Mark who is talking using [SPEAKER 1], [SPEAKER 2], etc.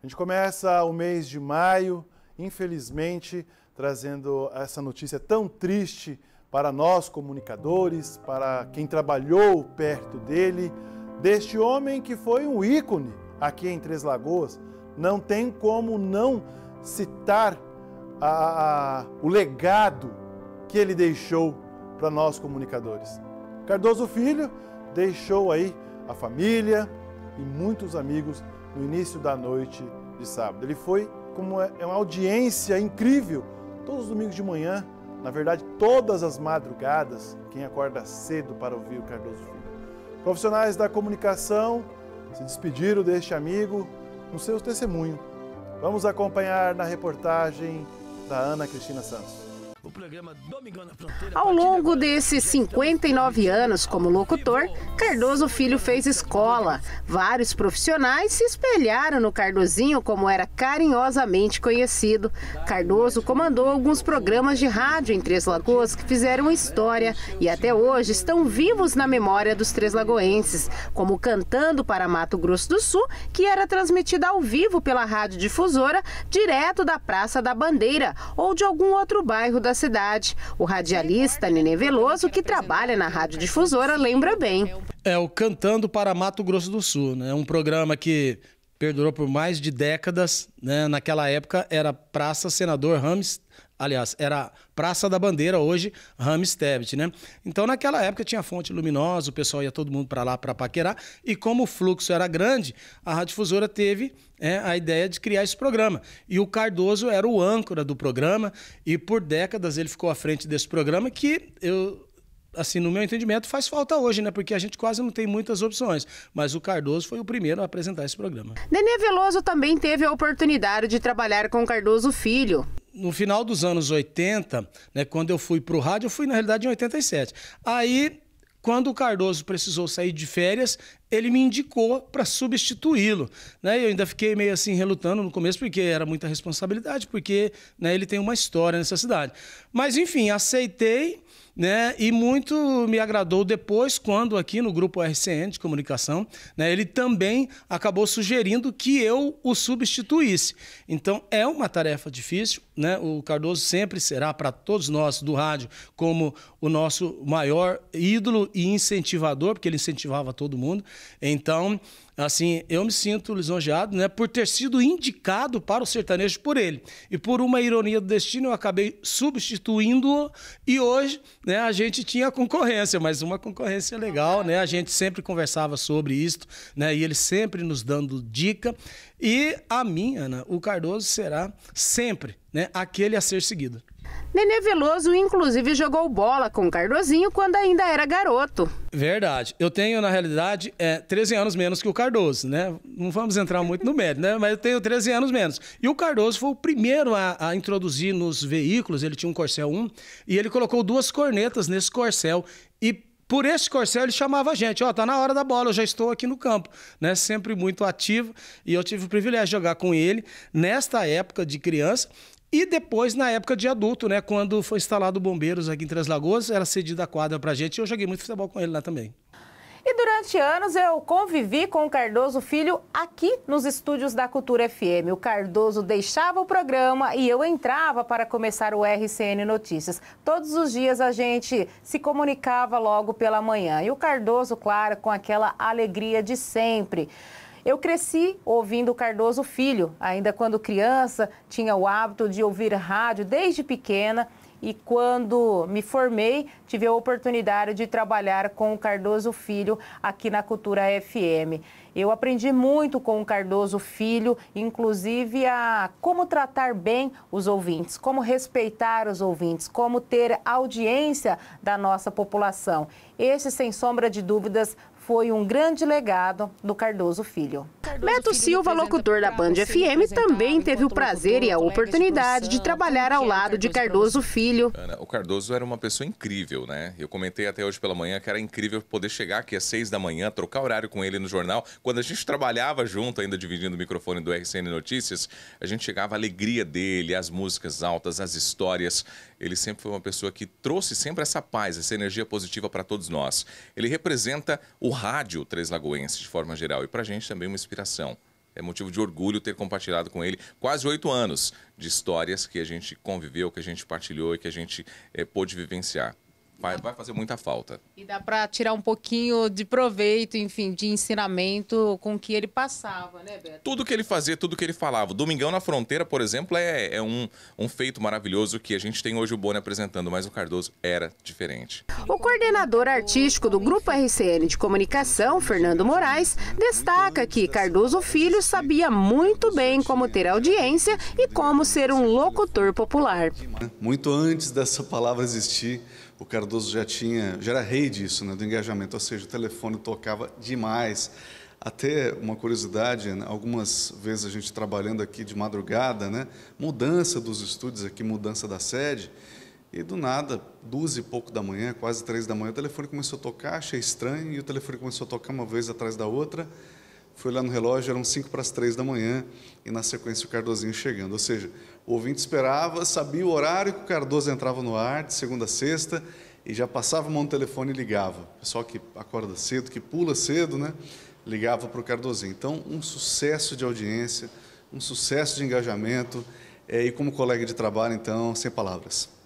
[SPEAKER 1] A gente começa o mês de maio, infelizmente, trazendo essa notícia tão triste para nós comunicadores, para quem trabalhou perto dele, deste homem que foi um ícone aqui em Três Lagoas. Não tem como não citar a, a, o legado que ele deixou para nós comunicadores. Cardoso Filho deixou aí a família e muitos amigos no início da noite de sábado. Ele foi como uma, é, é uma audiência incrível todos os domingos de manhã, na verdade, todas as madrugadas, quem acorda cedo para ouvir o Cardoso Filho. Profissionais da comunicação se despediram deste amigo no seu testemunho. Vamos acompanhar na reportagem da Ana Cristina Santos. O programa
[SPEAKER 2] Domingão na Fronteira. Ao longo desses 59 anos como locutor, Cardoso Filho fez escola. Vários profissionais se espelharam no Cardozinho, como era carinhosamente conhecido. Cardoso comandou alguns programas de rádio em Três Lagoas que fizeram história e até hoje estão vivos na memória dos três lagoenses, como Cantando para Mato Grosso do Sul, que era transmitida ao vivo pela rádio difusora direto da Praça da Bandeira ou de algum outro bairro da da cidade. O radialista Nenê Veloso, que trabalha na radiodifusora, lembra bem.
[SPEAKER 3] É o Cantando para Mato Grosso do Sul, né? Um programa que perdurou por mais de décadas. Né? Naquela época era Praça Senador Rames, Aliás, era Praça da Bandeira, hoje Ramstevet, né? Então, naquela época tinha fonte luminosa, o pessoal ia todo mundo para lá para paquerar, e como o fluxo era grande, a radiodifusora teve é, a ideia de criar esse programa. E o Cardoso era o âncora do programa, e por décadas ele ficou à frente desse programa, que eu assim, no meu entendimento, faz falta hoje, né? Porque a gente quase não tem muitas opções. Mas o Cardoso foi o primeiro a apresentar esse programa.
[SPEAKER 2] Nenê Veloso também teve a oportunidade de trabalhar com Cardoso Filho
[SPEAKER 3] no final dos anos 80, né, quando eu fui para o rádio, eu fui na realidade em 87. Aí, quando o Cardoso precisou sair de férias, ele me indicou para substituí-lo. Né? Eu ainda fiquei meio assim relutando no começo, porque era muita responsabilidade, porque né, ele tem uma história nessa cidade. Mas, enfim, aceitei. Né? E muito me agradou depois, quando aqui no grupo RCN de comunicação, né, ele também acabou sugerindo que eu o substituísse. Então é uma tarefa difícil, né? O Cardoso sempre será para todos nós do rádio como o nosso maior ídolo e incentivador, porque ele incentivava todo mundo. Então, assim, eu me sinto lisonjeado, né, por ter sido indicado para o sertanejo por ele. E por uma ironia do destino, eu acabei substituindo-o e hoje, né, a gente tinha concorrência, mas uma concorrência legal, né? A gente sempre conversava sobre isso, né, e ele sempre nos dando dica. E a minha, Ana, o Cardoso será sempre, né, aquele a ser seguido. Nenê
[SPEAKER 2] Veloso, inclusive, jogou bola com Cardozinho quando ainda era garoto.
[SPEAKER 3] Verdade. Eu tenho, na realidade, é, 13 anos menos que o Cardoso, né? Não vamos entrar muito no médio, né? Mas eu tenho 13 anos menos. E o Cardoso foi o primeiro a, a introduzir nos veículos, ele tinha um Corcel 1, e ele colocou duas cornetas nesse Corcel. E por esse corcel ele chamava a gente, ó, oh, tá na hora da bola, eu já estou aqui no campo, né? Sempre muito ativo e eu tive o privilégio de jogar com ele nesta época de criança e depois, na época de adulto, né? Quando foi instalado o Bombeiros aqui em Três Lagoas, era cedida a quadra pra gente e eu joguei muito futebol com ele lá também.
[SPEAKER 2] E durante anos eu convivi com o Cardoso Filho aqui nos estúdios da Cultura FM. O Cardoso deixava o programa e eu entrava para começar o RCN Notícias. Todos os dias a gente se comunicava logo pela manhã. E o Cardoso, claro, com aquela alegria de sempre. Eu cresci ouvindo Cardoso Filho, ainda quando criança, tinha o hábito de ouvir rádio desde pequena e quando me formei, tive a oportunidade de trabalhar com o Cardoso Filho aqui na Cultura FM. Eu aprendi muito com o Cardoso Filho, inclusive a como tratar bem os ouvintes, como respeitar os ouvintes, como ter audiência da nossa população. Esse, sem sombra de dúvidas, foi um grande legado do Cardoso Filho. Beto Silva, locutor da Band FM, também teve o prazer e a oportunidade de trabalhar ao é lado de Cardoso Filho.
[SPEAKER 4] Ana, o Cardoso era uma pessoa incrível, né? Eu comentei até hoje pela manhã que era incrível poder chegar aqui às seis da manhã, trocar horário com ele no jornal. Quando a gente trabalhava junto, ainda dividindo o microfone do RCN Notícias, a gente chegava à alegria dele, as músicas altas, as histórias. Ele sempre foi uma pessoa que trouxe sempre essa paz, essa energia positiva para todos nós. Ele representa o rádio Três Lagoense, de forma geral, e para a gente também uma inspiração. É motivo de orgulho ter compartilhado com ele quase oito anos de histórias que a gente conviveu, que a gente partilhou e que a gente é, pôde vivenciar. Vai, vai fazer muita falta.
[SPEAKER 2] E dá para tirar um pouquinho de proveito, enfim, de ensinamento com que ele passava, né, Beto?
[SPEAKER 4] Tudo que ele fazia, tudo que ele falava. Domingão na Fronteira, por exemplo, é, é um, um feito maravilhoso que a gente tem hoje o Boni apresentando, mas o Cardoso era diferente.
[SPEAKER 2] O coordenador artístico do Grupo RCN de Comunicação, Fernando Moraes, destaca que Cardoso Filho sabia muito bem como ter audiência e como ser um locutor popular.
[SPEAKER 1] Muito antes dessa palavra existir, o Cardoso já tinha, já era rei disso, né, do engajamento, ou seja, o telefone tocava demais. Até uma curiosidade, né, algumas vezes a gente trabalhando aqui de madrugada, né, mudança dos estúdios aqui, mudança da sede, e do nada, duas e pouco da manhã, quase três da manhã, o telefone começou a tocar, achei estranho, e o telefone começou a tocar uma vez atrás da outra. Fui lá no relógio, eram cinco para as três da manhã, e na sequência o Cardozinho chegando. Ou seja, o ouvinte esperava, sabia o horário que o Cardoso entrava no ar, de segunda a sexta, e já passava a mão no telefone e ligava. O pessoal que acorda cedo, que pula cedo, né? Ligava para o Cardoso. Então, um sucesso de audiência, um sucesso de engajamento, é, e como colega de trabalho, então, sem palavras.